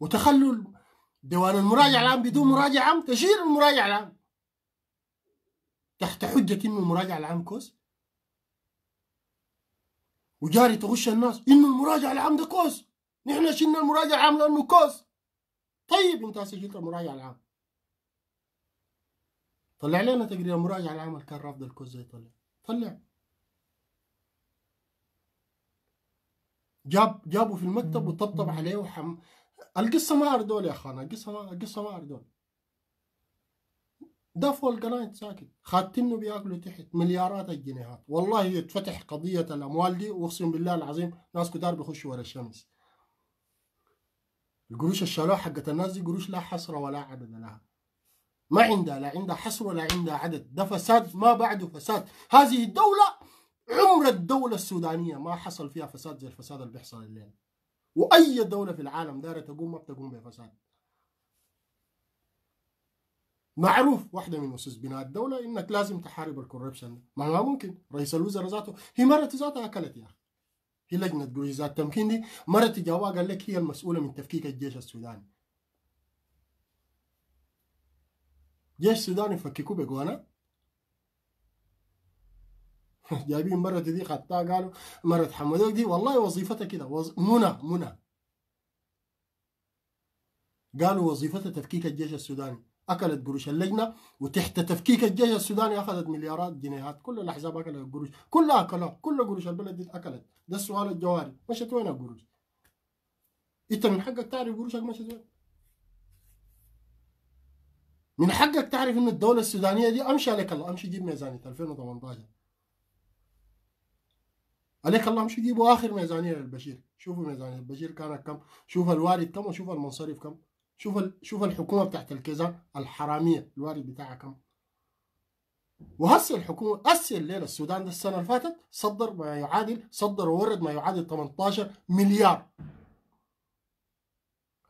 وتخلوا ديوان المراجع العام بدون مراجع عام تشيل المراجع العام تحت حجة إنه المراجع العام كوس وجاري تغش الناس إنه المراجع العام ده كوس نحن شلنا المراجع العام لأنه كوس طيب أنت سجلت المراجع العام طلع لنا تقرير المراجع العام اللي كان رافض الكوز زي طلع طلع جاب جابه في المكتب وطبطب عليه وحم القصه ما اردول يا اخوانا القصه ما القصه ما اردول ده فول القناة ساكت خاتنه بياكلوا تحت مليارات الجنيهات والله يتفتح قضية الأموال دي وأقسم بالله العظيم ناس كتار بيخشوا ورا الشمس القروش الشالوه حقت الناس دي قروش لا حصر ولا عدد لها ما عندها لا عندها حصر ولا عندها عدد ده فساد ما بعده فساد هذه الدولة عمر الدولة السودانية ما حصل فيها فساد زي الفساد اللي بيحصل الليلة واي دوله في العالم دايره تقوم ما بتقوم بفساد معروف واحده من اسس بناء الدوله انك لازم تحارب الكوربشن ما ما ممكن رئيس الوزراء ذاته هي مرت ذاتها اكلت يا اخي هي لجنه قوي تمكين التمكين دي مرت جواب قال لك هي المسؤوله من تفكيك الجيش السوداني جيش السوداني فككوه بقوانا جايبين مرة دي خطاء قالوا مرة حمدوك دي والله وظيفتها كده وز... منى منى قالوا وظيفتها تفكيك الجيش السوداني اكلت قروش اللجنه وتحت تفكيك الجيش السوداني اخذت مليارات جنيهات كل الاحزاب اكلت قروش كلها أكلوا كل قروش البلد دي اكلت ده السؤال الجوهري مشت وين القروش؟ انت من حقك تعرف قروشك مشت وين؟ من حقك تعرف ان الدوله السودانيه دي امشي عليك الله امشي جيب ميزانيه 2018 عليك الله مش يجيبوا اخر ميزانيه للبشير شوفوا ميزانيه البشير كانت كم شوف الوارد كم وشوف المنصرف كم شوف ال... شوف الحكومه بتاعت الكيزان الحراميه الوارد بتاعها كم وهسه الحكومه هسه الليله السودان ده السنه اللي فاتت صدر ما يعادل صدر وورد ما يعادل 18 مليار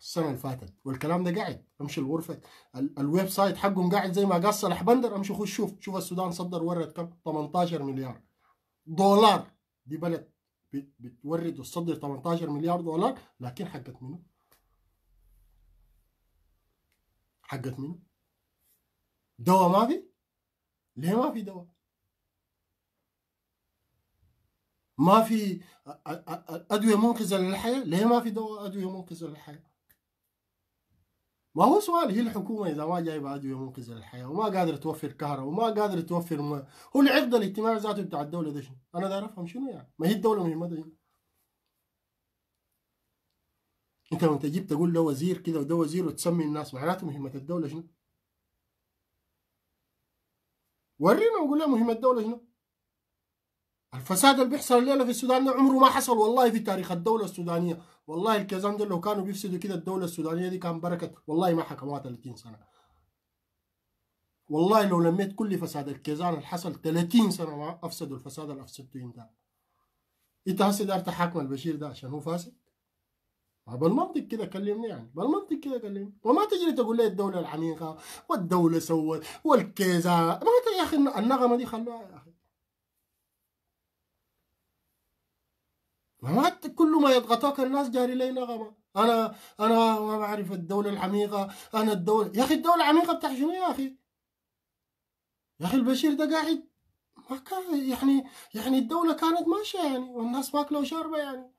السنه اللي فاتت والكلام ده قاعد امشي الغرفه ال... الويب سايت حقهم قاعد زي ما قص الحبندر امشي خش شوف شوف السودان صدر ورد كم 18 مليار دولار دي بلد بتورد وتصدر 18 مليار دولار لكن حقت منه حقت منه دواء ما في ليه ما في دواء ما في ادويه منقذه للحياه ليه ما في دواء ادويه منقذه للحياه ما هو سؤال هي الحكومة إذا ما جايبة أدوية منقذة للحياة وما قادرة توفر كهرباء وما قادرة توفر ما هو العقد الاجتماعي ذاته بتاع الدولة ده شنو؟ أنا داير أفهم شنو يعني؟ ما هي الدولة مهمتها هنا أنت لما تجيب تقول له وزير كده وده وزير وتسمي الناس معناته مهمة الدولة شنو؟ ورينا وقول له مهمة الدولة شنو؟ الفساد اللي بيحصل الليله في السودان ده عمره ما حصل والله في تاريخ الدوله السودانيه والله الكيزان ده لو كانوا بيفسدوا كده الدوله السودانيه دي كان بركه والله ما حكموها 30 سنه والله لو لميت كل فساد الكيزان اللي حصل 30 سنه ما افسدوا الفساد اللي افسدته انت انت هسه دارت تحاكم البشير ده عشان هو فاسد بالمنطق كده كلمني يعني بالمنطق كده كلمني وما تجري تقول لي الدوله العميقه والدوله سوت والكيزان ما يا اخي النغمه دي خلوها يا اخي ما كل ما يضغطوك الناس جاري لي نغمه انا انا ما بعرف الدوله العميقه انا الدوله يا اخي الدوله العميقه بتاع شنو يا اخي يا اخي البشير ده قاعد ما كان يعني يعني الدوله كانت ماشيه يعني والناس ماكله وشاربه يعني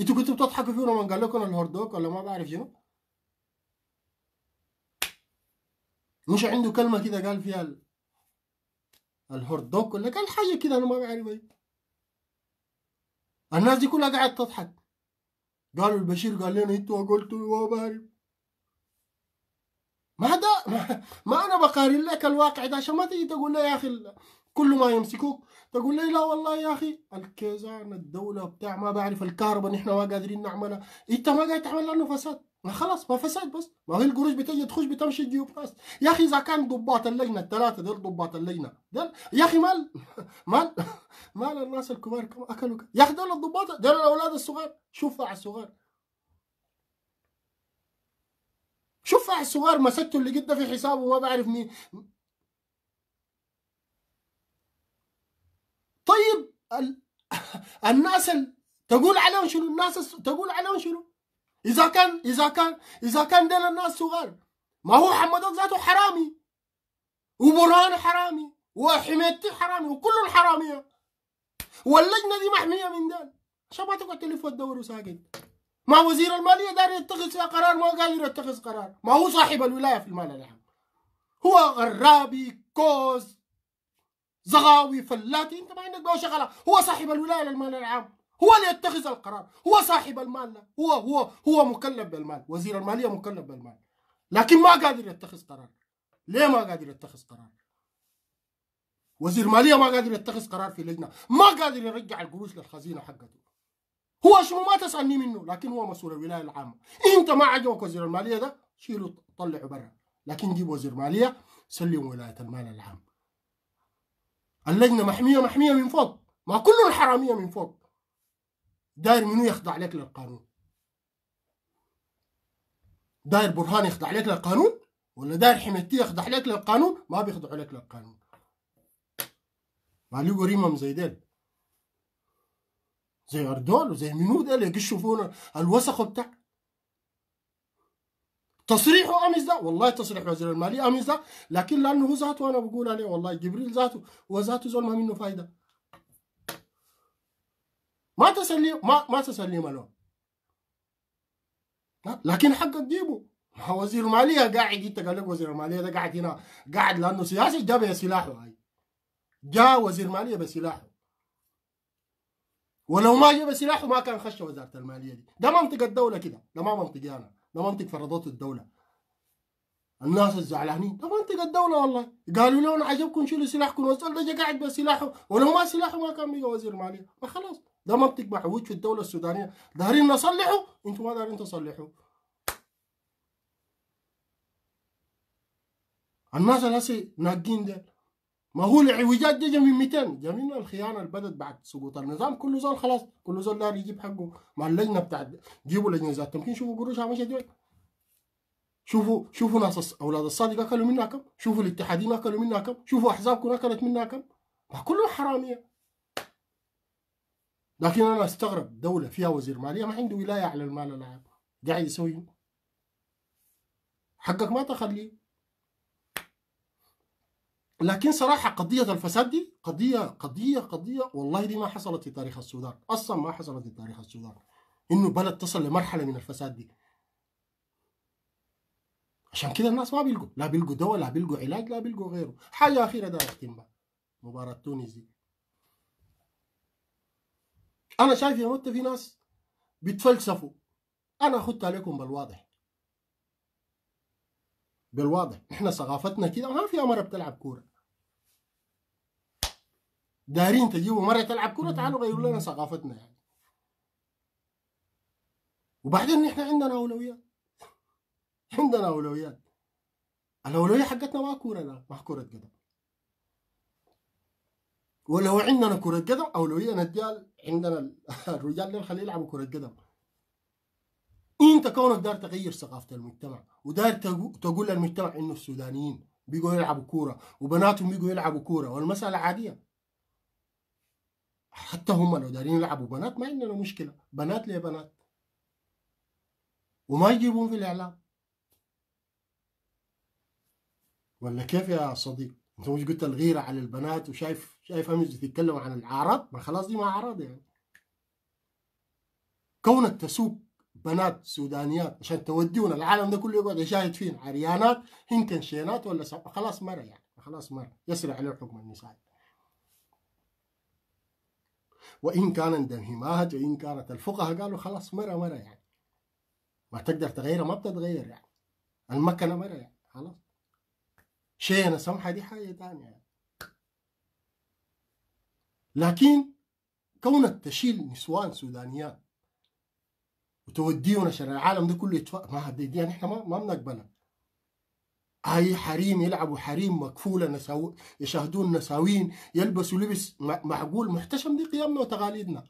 انتوا كنتوا بتضحكوا فيه لما قال لكم الهردوك ولا ما بعرف شنو مش عنده كلمه كده قال فيها الهردوك ولا قال حاجه كده انا ما بعرف ايه الناس دي كلها قاعد تضحك قالوا البشير قال لنا انتوا قلتوا وباري ما ده ما, ما انا بقارن لك الواقع ده عشان ما تيجي تقول لي يا اخي كل ما يمسكوك تقول لي لا والله يا اخي الكيزان الدوله بتاع ما بعرف الكهرباء نحن ما قادرين نعملها انت ما قاعد تعمل لانه فساد ما خلاص ما فساد بس ما هي القروش بتجي تخش بتمشي تجيب ناس يا اخي اذا كان ضباط اللجنه الثلاثه دول ضباط اللجنه دل يا اخي مال مال مال الناس الكبار كم اكلوا يا اخي دول الضباط دول الاولاد الصغار شوف على الصغار شوف على الصغار مسكته اللي قد في حسابه ما بعرف مين الناس تقول عليهم شنو الناس تقول عليهم شنو اذا كان اذا كان اذا كان ديل الناس صغار ما هو محمد ذاته حرامي وبرهان حرامي وحميدتي حرامي وكل حراميه واللجنه دي محميه من ديل عشان ما تقعد تلف وتدور وساكت ما وزير الماليه داري يتخذ فيها قرار ما قادر يتخذ قرار ما هو صاحب الولايه في المال العام هو غرابي كوز زغاوي فلاتي انت ما عندك به شغله هو صاحب الولايه للمال العام هو اللي يتخذ القرار هو صاحب المال هو هو هو مكلف بالمال وزير الماليه مكلف بالمال لكن ما قادر يتخذ قرار ليه ما قادر يتخذ قرار وزير مالية ما قادر يتخذ قرار في لجنة ما قادر يرجع القروش للخزينة حقته هو شنو ما تسألني منه لكن هو مسؤول الولاية العامة انت ما عجبك وزير المالية ده شيله طلعه برا لكن جيب وزير مالية سلم ولاية المال العام اللجنه محميه محميه من فوق ما كله الحراميه من فوق داير منو يخضع لك للقانون داير برهان يخضع لك للقانون ولا داير حميدتي يخضع لك للقانون ما بيخضعوا لك للقانون ما لقوا ريمهم زي ديل زي اردول وزي منو ديل يقشوا الوسخ الوسخه تصريحه امس ده والله تصريح وزير الماليه امس ده لكن لانه هو ذاته انا بقول عليه والله جبريل ذاته هو ذاته زول ما منه فايده ما تسليم ما ما تسليم له لكن حقك تجيبه ما وزير الماليه قاعد انت قال لك وزير الماليه ده قاعد هنا قاعد لانه سياسي جاب سلاحه هاي جاء وزير ماليه بسلاحه ولو ما جاب سلاحه ما كان خش وزاره الماليه دي ده منطق الدوله كده ده ما منطقي انا ده منطق فرضات الدوله الناس الزعلانين ده منطق الدوله والله قالوا لهم عجبكم شيلوا سلاحكم والزول ده قاعد بسلاحه ولو ما سلاحه ما كان بيجي وزير ماليه ما خلاص ده منطق محوج في الدوله السودانيه دارين نصلحه انتم ما دارين تصلحوا الناس الهسي ناقين ده ما هو العوجات دي من 200 جميل الخيانه اللي بدت بعد سقوط النظام كله زول خلاص كله زول داير يجيب حقه مع اللجنه بتاعت جيبوا لجنه ذات تمكين شوفوا قروشها مشت دول شوفوا شوفوا ناس اولاد الصادق اكلوا منها كم شوفوا الاتحادين اكلوا منها كم شوفوا احزابكم اكلت منها كم ما كله حراميه لكن انا استغرب دوله فيها وزير ماليه ما عنده ولايه على المال العام قاعد يسوي حقك ما تخليه لكن صراحة قضية الفساد دي قضية قضية قضية والله دي ما حصلت في تاريخ السودان أصلا ما حصلت في تاريخ السودان إنه بلد تصل لمرحلة من الفساد دي عشان كده الناس ما بيلقوا لا بيلقوا دواء لا بيلقوا علاج لا بيلقوا غيره حاجة أخيرة ده بقى مباراة تونس دي أنا شايف يا في ناس بيتفلسفوا أنا أخدت عليكم بالواضح بالواضح احنا ثقافتنا كده ما فيها مره بتلعب كوره دارين تجيبوا مره تلعب كوره تعالوا غيروا لنا ثقافتنا يعني وبعدين احنا عندنا اولويات عندنا اولويات الاولويه حقتنا ما كوره لا ما كره قدم ولو عندنا كره قدم اولويه نديها عندنا الرجال اللي نخليه يلعبوا كره قدم انت كونك دار تغير ثقافه المجتمع ودار تقول للمجتمع انه السودانيين بيجوا يلعبوا كوره وبناتهم بيجوا يلعبوا كوره والمساله عاديه حتى هم لو دارين يلعبوا بنات ما عندنا مشكله بنات ليه بنات وما يجيبون في الاعلام ولا كيف يا صديق انت مش قلت الغيره على البنات وشايف شايف امس تتكلم عن الاعراض ما خلاص دي ما اعراض يعني كونك تسوق بنات سودانيات عشان تودونا العالم ده كله يقعد يشاهد فينا عريانات هن شينات ولا سب... خلاص مرة يعني خلاص مرة يسرع عليه الحكم النسائي وإن كان اندمهمات وإن كانت الفقهاء قالوا خلاص مرة مرة يعني ما تقدر تغيرها ما بتتغير يعني المكنة مرة يعني خلاص شينة سمحة دي حاجة ثانية يعني. لكن كونك تشيل نسوان سودانيات وتوديهم عشان العالم ده كله يتفق ما دي, دي يعني احنا ما, ما بنقبلها اي حريم يلعبوا حريم مكفوله نساو يشاهدون نساوين يلبسوا لبس معقول محتشم دي قيمنا وتقاليدنا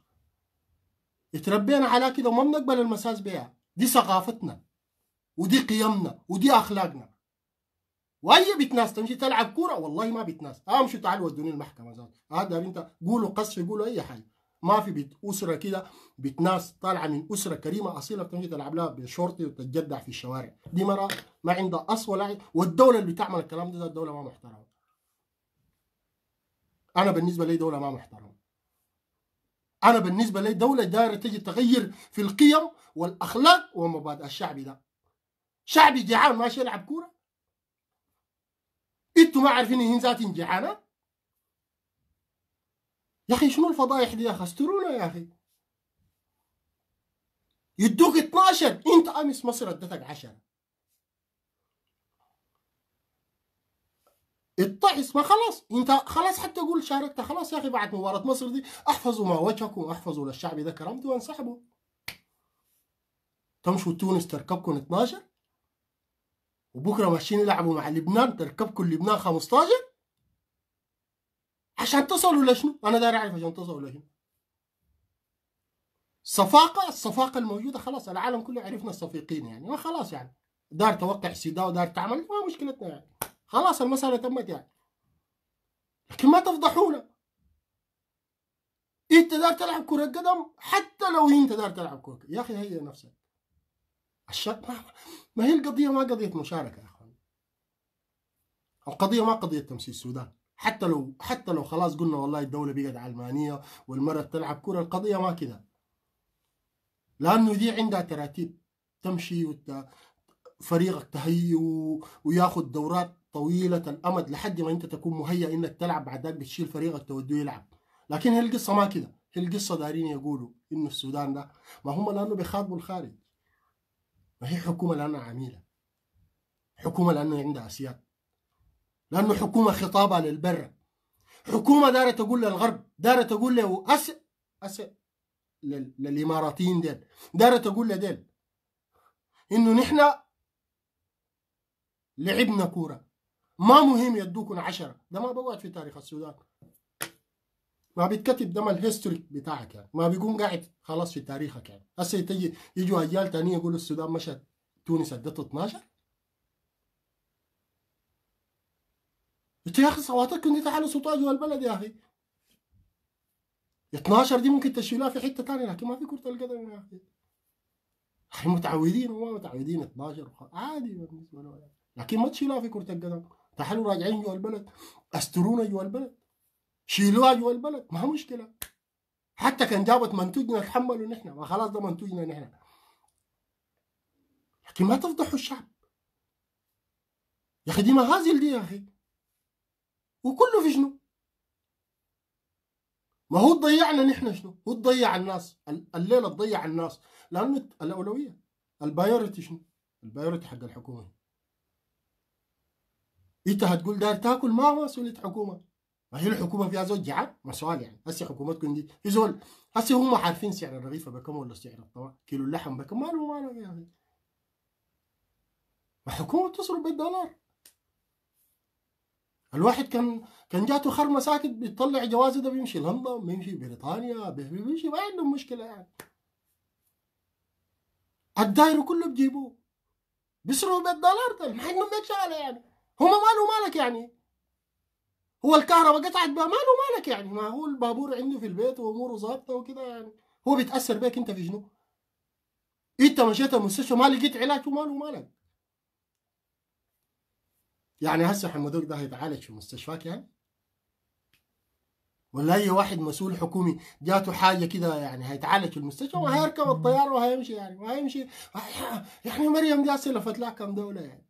اتربينا على كده وما بنقبل المساس بها دي ثقافتنا ودي قيمنا ودي اخلاقنا واي بيت ناس تمشي تلعب كوره والله ما بيت ناس آه، امشوا تعالوا ودوني المحكمه هذا آه، انت قولوا قصف قولوا اي حاجه ما في بيت اسره كده بيت ناس طالعه من اسره كريمه اصيله بتمشي تلعب لها بشورتي وتتجدع في الشوارع دي مره ما عندها اصل ولا والدوله اللي بتعمل الكلام ده الدوله ما محترمه انا بالنسبه لي دوله ما محترمه انا بالنسبه لي دوله دايره تجي تغير في القيم والاخلاق ومبادئ الشعب ده شعبي جعان ماشي يلعب كوره انتوا ما عارفين ان ذات جعانه يا اخي شنو الفضايح دي يا اخي استرونا يا اخي يدوك 12 انت امس مصر ادتك 10 الطعس ما خلاص انت خلاص حتى قول شاركت خلاص يا اخي بعد مباراه مصر دي احفظوا ما وجهكم احفظوا للشعب ده كرمتوا وانسحبوا تمشوا تونس تركبكم 12 وبكره ماشيين يلعبوا مع لبنان تركبكم لبنان 15 عشان تصلوا لشنو؟ انا داري اعرف عشان تصلوا لشنو صفاقه الصفاقه الموجوده خلاص العالم كله عرفنا الصفيقين يعني ما خلاص يعني دار توقع سيدا ودار تعمل ما مشكلتنا يعني خلاص المساله تمت يعني لكن ما تفضحونا انت دار تلعب كره قدم حتى لو انت دار تلعب كره يا اخي هي نفسك الشك ما, ما هي القضيه ما قضيه مشاركه يا اخوان القضيه ما قضيه تمثيل السودان حتى لو حتى لو خلاص قلنا والله الدوله بقت علمانيه والمره تلعب كره القضيه ما كده لانه دي عندها تراتيب تمشي وت... فريقك تهيئه وياخذ دورات طويله الامد لحد ما انت تكون مهيئ انك تلعب بعد ذاك بتشيل فريقك توديه يلعب لكن هي القصه ما كده هي القصه دارين يقولوا انه السودان ده ما هم لانه بيخاطبوا الخارج ما هي حكومه لانها عميله حكومه لانه عندها اسياد لأنه حكومة خطابها للبر حكومة دارت تقول للغرب دارت تقول له أس أس للإماراتيين ديل دارت تقول لديل إنه نحن لعبنا كورة ما مهم يدوكم عشرة ده ما بوقت في تاريخ السودان ما بيتكتب ده ما الهيستوري بتاعك يعني ما بيكون قاعد خلاص في تاريخك يعني هسه يجوا اجيال ثانيه يقولوا السودان مشت تونس ادته 12 قلت يا اخي صوتك كنت تحل صوتها جوا البلد يا اخي 12 دي ممكن تشيلها في حته ثانيه لكن ما في كره القدم يا اخي اخي متعودين وما متعودين 12 عادي بالنسبه له لكن ما تشيلها في كره القدم تعالوا راجعين جوا البلد استرونا جوا البلد شيلوها جوا البلد ما مشكله حتى كان جابت منتوجنا تحملوا نحن ما خلاص ده منتوجنا نحن لكن ما تفضحوا الشعب يا اخي دي مهازل دي يا اخي وكله في شنو ما هو تضيعنا نحن شنو هو تضيع الناس الليله تضيع الناس لانه الاولويه البايورتي شنو البايورتي حق الحكومه انت هتقول داير تاكل ما هو مسؤوليه حكومه ما هي الحكومه فيها زول جعان ما سؤال يعني هسه حكومتكم دي في زول هسه هم عارفين سعر الرغيفه بكم ولا سعر الطواق كيلو اللحم بكم ما له يعني. ما له يا اخي الحكومه حكومه تصرف بالدولار الواحد كان كان جاته خرمه ساكت بيطلع جوازه ده بيمشي لندن بيمشي بريطانيا بيمشي ما عندهم مشكله يعني الدايره كله بجيبوه بيصرفوا بالدولار ده ما عندهم بيت شغله يعني هم ماله مالك يعني هو الكهرباء قطعت بها ماله مالك يعني ما هو البابور عنده في البيت واموره ظابطه وكده يعني هو بيتاثر بيك انت في شنو؟ انت مشيت المستشفى ما لقيت علاج وماله مالك يعني هسه حمودوك ده هيتعالج في مستشفاك يعني ولا اي واحد مسؤول حكومي جاته حاجه كده يعني هيتعالج في المستشفى وهيركب الطياره وهيمشي يعني وهيمشي يعني مريم اصلا لفت لها كم دوله يعني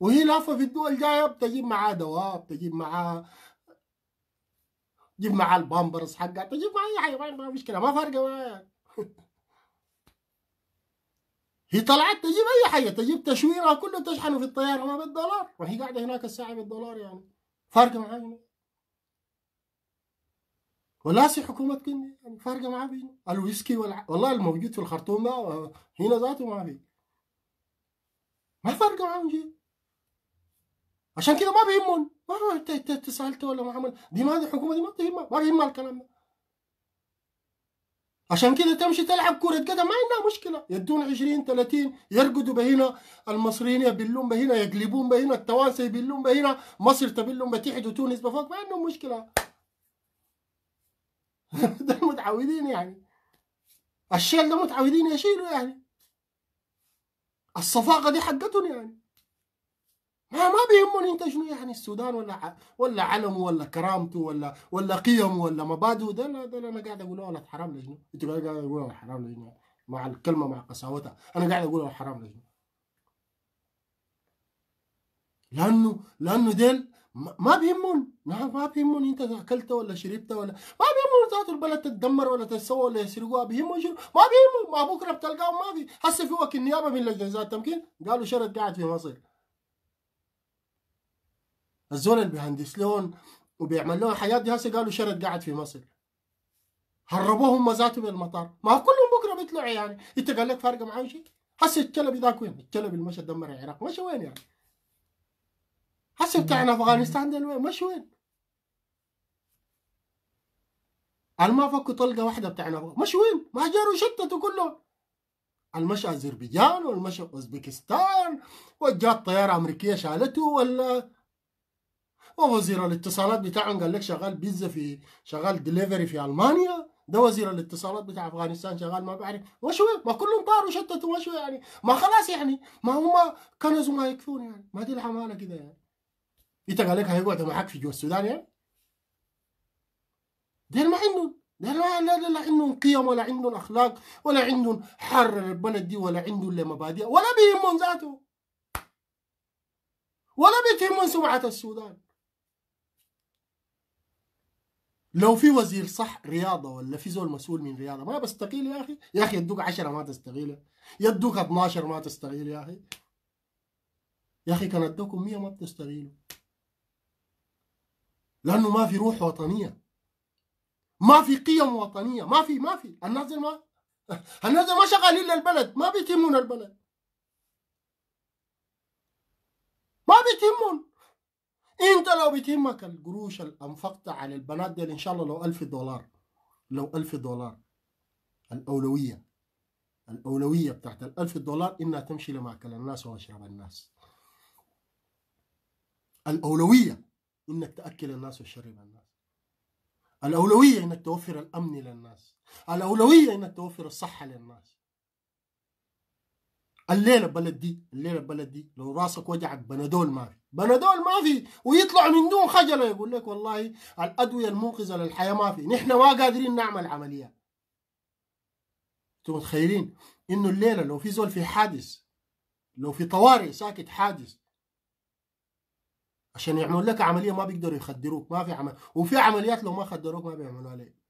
وهي لافه في الدول جايه بتجيب معاه دواء بتجيب معاه تجيب معاه البامبرز حقها تجيب معاه اي حيوان ما مشكله ما فارقه معاه يعني هي طلعت تجيب اي حاجه تجيب تشويرها كله تشحنه في الطياره ما بالدولار وهي قاعده هناك الساعه بالدولار يعني فارقه معاها ولا سي حكومة كني يعني فارقة معاه الويسكي والع... والله الموجود في الخرطوم ده آه، هنا ذاته ما في ما فارقة معاهم شيء عشان كده ما بيهمهم ما تسالته ولا ما عمل دي ما دي حكومة دي ما بتهمها ما بيهمها الكلام ده عشان كده تمشي تلعب كرة قدم ما عندها مشكلة يدون 20 30 يرقدوا بهنا المصريين يبلون بهنا يقلبون بهنا التوانسة يبلون بهنا مصر تبلون بتحت وتونس بفوق ما عندهم مشكلة ده متعودين يعني الشيل ده متعودين يشيلوا يعني الصفاقة دي حقتهم يعني ما ما بيهمني انت شنو يعني السودان ولا ولا علمه ولا كرامته ولا ولا قيمه ولا مبادئه ده انا ده انا قاعد اقول ولد حرام لجنو انت قاعد اقول ولد حرام لجنو مع الكلمه مع قساوتها انا قاعد اقول ولد حرام لجنو لانه لانه ديل ما بيهمون نعم، ما بيهمون انت اكلته ولا شربته ولا ما بيهمون ذات البلد تتدمر ولا تتسوى ولا يسرقوها بيهمهم شنو ما بيهمون ما بكره بتلقاهم ما في هسه في وقت النيابه من لجنه التمكين قالوا شرد قاعد في مصر الزول اللي بيهندس لهم وبيعمل لهم حياة دي هسه قالوا شرد قاعد في مصر هربوهم ذاته من المطار ما كلهم بكره بيطلعوا يعني انت قال لك فارقه معاهم شيء هسه الكلب ذاك وين؟ الكلب اللي مشى دمر العراق مشى وين يعني؟ هسه بتاعنا نعم. افغانستان ده وين؟ مشى وين؟ ما فكوا طلقه واحده بتاعنا مش وين ما جاروا شتتوا كلهم المشى اذربيجان والمشى اوزبكستان وجات طياره امريكيه شالته ولا ووزير الاتصالات بتاعهم قال لك شغال بيتزا في شغال دليفري في المانيا ده وزير الاتصالات بتاع افغانستان شغال ما بعرف وشو ما كلهم طاروا شتتوا وشو يعني ما خلاص يعني ما هم كنزوا ما يكفون يعني ما دي الحماله كده يعني انت قال لك هيقعدوا معاك في جوا السودان يعني ديل ما عندهم لا لا لا لا عندهم قيم ولا عندهم اخلاق ولا عندهم حر البلد دي ولا عندهم مبادئ ولا بيهمهم ذاته ولا بتهمهم سمعه السودان لو في وزير صح رياضه ولا في زول مسؤول من رياضه ما بستقيل يا اخي يا اخي يدوك 10 ما تستغيله يدوك 12 ما تستقيل يا اخي يا اخي كان ادوكم 100 ما بتستغيلوا لانه ما في روح وطنيه ما في قيم وطنيه ما في ما في النازل ما النازل ما شغالين للبلد ما بيتمون البلد ما بيتمون انت لو بتهمك القروش اللي انفقتها على البنات دي ان شاء الله لو ألف دولار لو ألف دولار الاولويه الاولويه بتاعت ال 1000 دولار انها تمشي لماكل الناس ومشرب الناس الاولويه انك تاكل الناس وتشرب الناس الاولويه انك توفر الامن للناس الاولويه انك توفر الصحه للناس الليله بلد دي الليله بلد دي لو راسك وجعك بنادول ما في بنادول ما في ويطلع من دون خجله يقول لك والله الادويه المنقذه للحياه ما في نحن ما قادرين نعمل عمليات انتم متخيلين انه الليله لو في زول في حادث لو في طوارئ ساكت حادث عشان يعملوا لك عمليه ما بيقدروا يخدروك ما في عمل وفي عمليات لو ما خدروك ما بيعملوها لك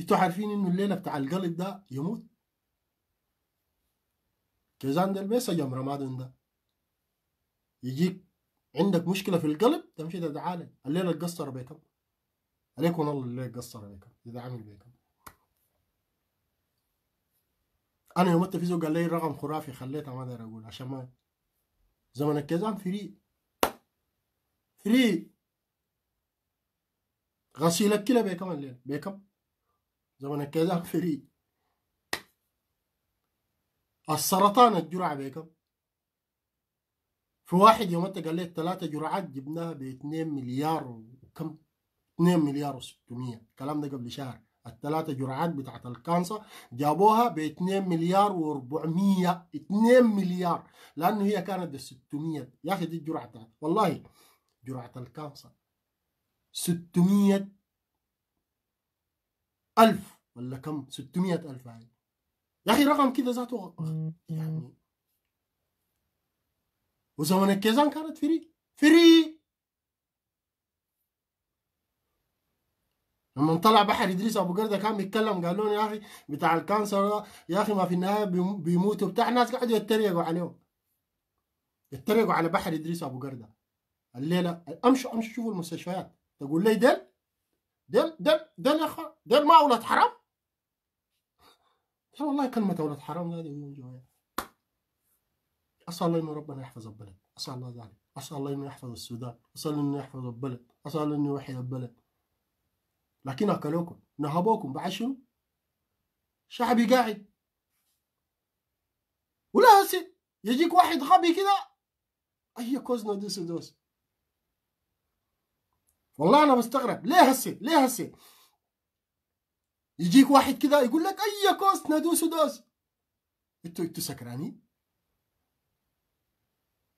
انتوا عارفين انه الليله بتاع القلب ده يموت جزان ده البيسة جمرة رمضان ده يجيك عندك مشكلة في القلب تمشي تتعالج الليلة تقصر بكم عليكم الله الليلة تقصر بكم إذا عامل بكم أنا يوم التلفزيون قال لي رقم خرافي خليته ما أقدر أقول عشان ما زمن الكزام فري فري غسيلك كده بيكم الليلة بيكم زمن الكزام فري السرطان الجرعة بكم؟ في واحد يوم انت قال لي ثلاثة جرعات جبناها ب 2 مليار وكم؟ 2 مليار و600 الكلام ده قبل شهر الثلاثة جرعات بتاعت الكانسر جابوها ب 2 مليار و400 2 مليار لأنه هي كانت ب 600 يا أخي دي الجرعة بتاعت والله جرعة الكانسر 600 ألف ولا كم 600 ألف هاي يا اخي رقم كذا ذاته يعني وزمن الكيزان كانت فري فري لما طلع بحر ادريس ابو قرده كان بيتكلم قال لهم يا اخي بتاع الكانسر يا اخي ما في النهايه بيموتوا بتاع ناس قعدوا يتريقوا عليهم يتريقوا على بحر ادريس ابو قرده الليله امشوا امشوا شوفوا المستشفيات تقول لي ديل ديل ديل ديل يا اخي ديل ما اولاد حرام لا والله كلمة أولاد حرام هذه من جوايا أسأل الله إنه ربنا يحفظ البلد أسأل الله ذلك أسأل الله إنه يحفظ السودان أسأل الله إنه يحفظ البلد أسأل الله إنه يوحد البلد لكن أكلوكم نهبوكم بعد شنو؟ شعبي قاعد ولا هسي يجيك واحد غبي كده أي كوزنا دوس دوس والله أنا بستغرب ليه هسي ليه هسي يجيك واحد كذا يقول لك اي أيوة كوست ندوس ودوس انتوا انتوا سكرانين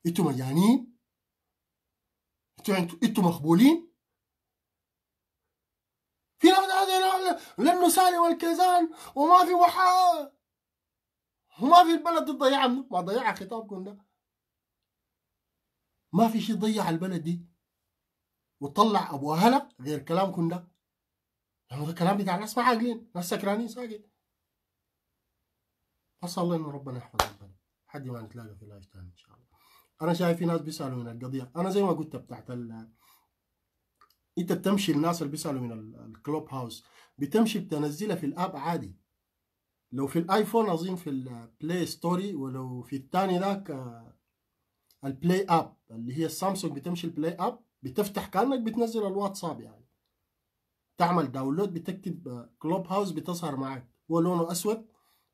انتوا مجانين انتوا انتوا مخبولين في هذا لانه سالم الكيزان وما في وحاء وما في البلد تضيع ما ضيع خطابكم ده ما في شيء ضيع البلد دي وطلع ابو اهلك غير كلامكم ده لانه ده كلام بتاع ناس عاقلين ناس سكرانين ساكت أسأل الله إن ربنا يحفظ ربنا حد ما نتلاقى في لايف ثاني إن شاء الله أنا شايف في ناس بيسألوا من القضية أنا زي ما قلت بتاعت ال أنت بتمشي الناس اللي بيسألوا من الكلوب هاوس بتمشي بتنزلها في الآب عادي لو في الآيفون أظن في البلاي ستوري ولو في الثاني ذاك آه، البلاي اب اللي هي السامسونج بتمشي البلاي اب بتفتح كانك بتنزل الواتساب يعني تعمل داونلود بتكتب كلوب هاوس بتظهر معاك هو لونه اسود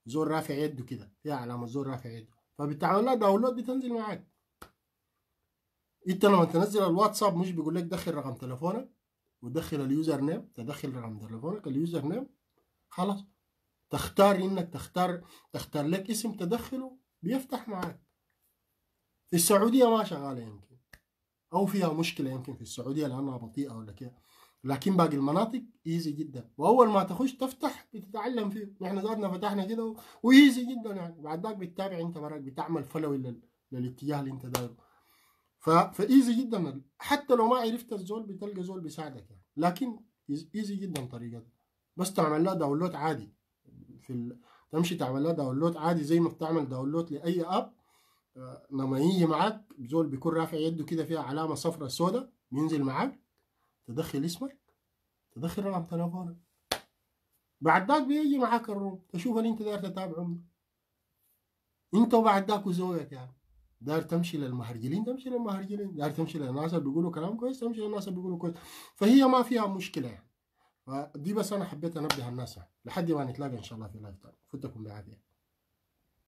زور رافع يده كده فيها علامه زور رافع يده فبتعمل لها داونلود بتنزل معاك انت لما تنزل الواتساب مش بيقول لك دخل رقم تليفونك ودخل اليوزر نيم تدخل رقم تليفونك اليوزر نيم خلاص تختار انك تختار تختار لك اسم تدخله بيفتح معاك في السعوديه ما شغاله يمكن او فيها مشكله يمكن في السعوديه لانها بطيئه ولا كده لكن باقي المناطق ايزي جدا واول ما تخش تفتح بتتعلم فيه نحن ذاتنا فتحنا كده وايزي جدا يعني بعد ذاك بتتابع انت مراك بتعمل فلوي لل... للاتجاه اللي انت دايره ف... فايزي جدا حتى لو ما عرفت الزول بتلقى زول بيساعدك يعني لكن ايزي جدا طريقتها بس تعمل لها داونلود عادي في ال... تمشي تعمل لها داونلود عادي زي ما بتعمل داونلود لاي اب لما يجي معاك زول بيكون رافع يده كده فيها علامه صفراء سوداء بينزل معاك تدخل اسمك تدخل رقم تليفونك بعد ذاك بيجي معاك الروم تشوف اللي انت داير تتابعه انت وبعد ذاك وزوجك يعني داير تمشي للمهرجلين تمشي للمهرجلين داير تمشي للناس اللي بيقولوا كلام كويس تمشي للناس اللي بيقولوا كويس فهي ما فيها مشكله يعني فدي بس انا حبيت انبه الناس يعني لحد ما نتلاقى ان شاء الله في لايف ثاني فوتكم بعافيه